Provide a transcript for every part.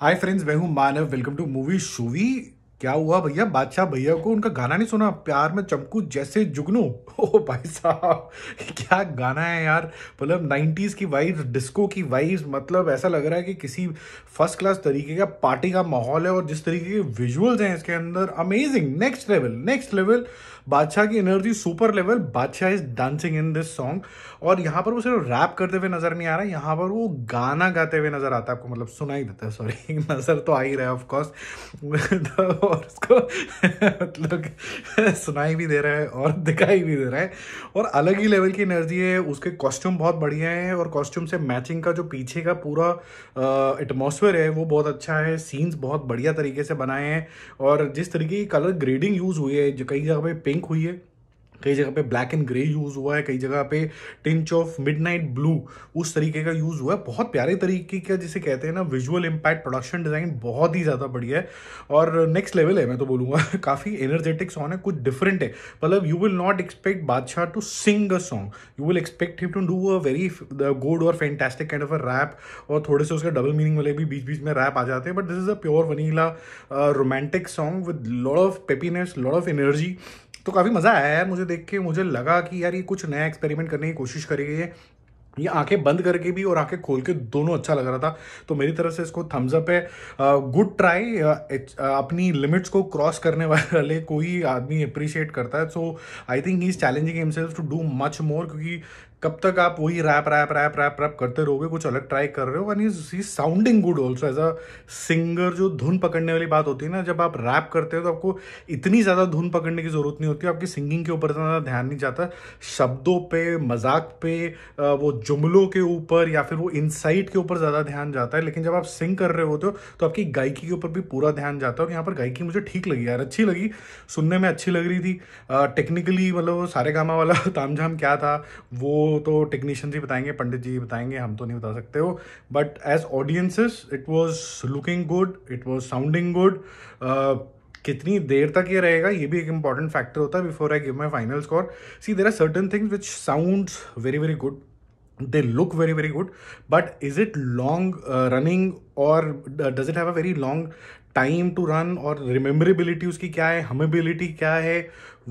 हाय friends मैं हूं Manav welcome to movie शूवी क्या हुआ भैया बादशाह भैया को उनका गाना नहीं सुना प्यार में चमकू जैसे जुगनू ओ भाई साहब क्या गाना है यार मतलब नाइन्टीज़ की वाइब्स डिस्को की वाइब्स मतलब ऐसा लग रहा है कि किसी फर्स्ट क्लास तरीके का पार्टी का माहौल है और जिस तरीके के विजुअल्स हैं इसके अंदर amazing next level next level Badshah की energy super level Badshah is dancing in this song और यहाँ पर वो सिर्फ रैप करते हुए नज़र नहीं आ रहा है यहाँ पर वो गाना गाते हुए नज़र आता है आपको मतलब सुनाई देता है सॉरी नज़र तो आ ही रहा है ऑफकोर्स और उसको मतलब सुनाई भी दे रहा है और दिखाई भी दे रहा है और अलग ही लेवल की एनर्जी है उसके कॉस्ट्यूम बहुत बढ़िया है और कॉस्ट्यूम से मैचिंग का जो पीछे का पूरा एटमोसफेयर है वो बहुत अच्छा है सीन्स बहुत बढ़िया तरीके से बनाए हैं और जिस तरीके की कलर ग्रेडिंग यूज़ हुई है जो कई जगह पे पिंक हुई है कई जगह पे ब्लैक एंड ग्रे यूज़ हुआ है कई जगह पे टिंच ऑफ मिडनाइट ब्लू उस तरीके का यूज़ हुआ है बहुत प्यारे तरीके का जिसे कहते हैं ना विजुअल इंपैक्ट प्रोडक्शन डिज़ाइन बहुत ही ज़्यादा बढ़िया है और नेक्स्ट लेवल है मैं तो बोलूँगा काफ़ी एनर्जेटिक सॉन्ग है कुछ डिफरेंट है मतलब you will not expect Badshah to sing a song you will expect him to do a very good और fantastic kind of a rap और थोड़े से उसके डबल मीनिंग वाले भी बीच बीच में रैप आ जाते हैं but this is a pure vanilla romantic song with lot of peppiness lot of energy तो काफ़ी मज़ा आया यार मुझे देख के मुझे लगा कि यार ये कुछ नया एक्सपेरिमेंट करने की कोशिश करेगी है ये आंखें बंद करके भी और आंखें खोल के दोनों अच्छा लग रहा था तो मेरी तरफ से इसको थम्स अप है गुड ट्राई अपनी लिमिट्स को क्रॉस करने वाले कोई आदमी अप्रिशिएट करता है so I think he is challenging himself to do much more क्योंकि कब तक आप वही rap rap rap rap rap करते रहोगे कुछ अलग ट्राई कर रहे हो one is he sounding good also as a singer जो धुन पकड़ने वाली बात होती है ना जब आप रैप करते हो तो आपको इतनी ज़्यादा धुन पकड़ने की ज़रूरत नहीं होती आपकी सिंगिंग के ऊपर ज़्यादा ध्यान नहीं जाता शब्दों पे मजाक पे वो जुमलों के ऊपर या फिर वो इनसाइट के ऊपर ज़्यादा ध्यान जाता है लेकिन जब आप सिंग कर रहे होते हो तो आपकी गायकी के ऊपर भी पूरा ध्यान जाता है और यहाँ पर गायकी मुझे ठीक लगी यार अच्छी लगी सुनने में अच्छी लग रही थी टेक्निकली मतलब सारे गामा वाला ताम क्या था वो तो टेक्नीशियंस ही बताएंगे पंडित जी बताएंगे हम तो नहीं बता सकते हो but as audiences it was looking good it was sounding good कितनी देर तक ये रहेगा ये भी एक इंपॉर्टेंट फैक्टर होता है before I give my final score see there are certain things which sound very very good they look very very good but is it long running और does it have a very long time to run और rememberability उसकी क्या है हमेबिलिटी क्या है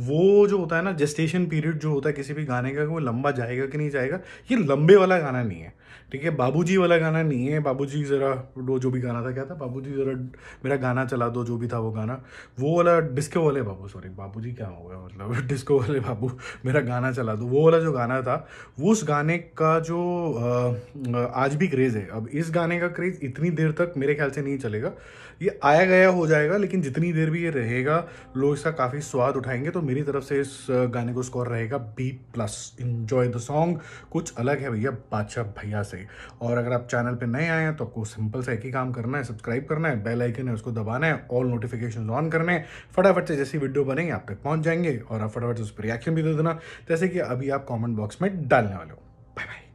वो जो होता है ना जेस्टेशन पीरियड जो होता है किसी भी गाने का वो लंबा जाएगा कि नहीं जाएगा ये लंबे वाला गाना नहीं है ठीक है बाबूजी वाला गाना नहीं है बाबूजी ज़रा वो जो भी गाना था क्या था बाबूजी ज़रा मेरा गाना चला दो जो भी था वो गाना वो वाला डिस्को वाले बाबू सॉरी बाबूजी क्या हो गया मतलब डिस्को वाले बाबू मेरा गाना चला दो वो वाला जो गाना था वो उस गाने का जो आज भी क्रेज़ है अब इस गाने का क्रेज़ इतनी देर तक मेरे ख्याल से नहीं चलेगा ये आया खाया गया हो जाएगा लेकिन जितनी देर भी ये रहेगा लोग इसका काफ़ी स्वाद उठाएंगे तो मेरी तरफ से इस गाने को स्कोर रहेगा B plus enjoy the song कुछ अलग है भैया बादशाह भैया से और अगर आप चैनल पर नए आए हैं तो आपको सिंपल सा एक ही काम करना है सब्सक्राइब करना है बेल आइकन है उसको दबाना है ऑल नोटिफिकेशन ऑन करने हैं फटाफट से जैसी वीडियो बनेंगे आप तक पहुँच जाएंगे और आप फटाफट से उस पर रिएक्शन भी दे देना जैसे कि अभी आप कॉमेंट बॉक्स में डालने वाले हो बाय बाय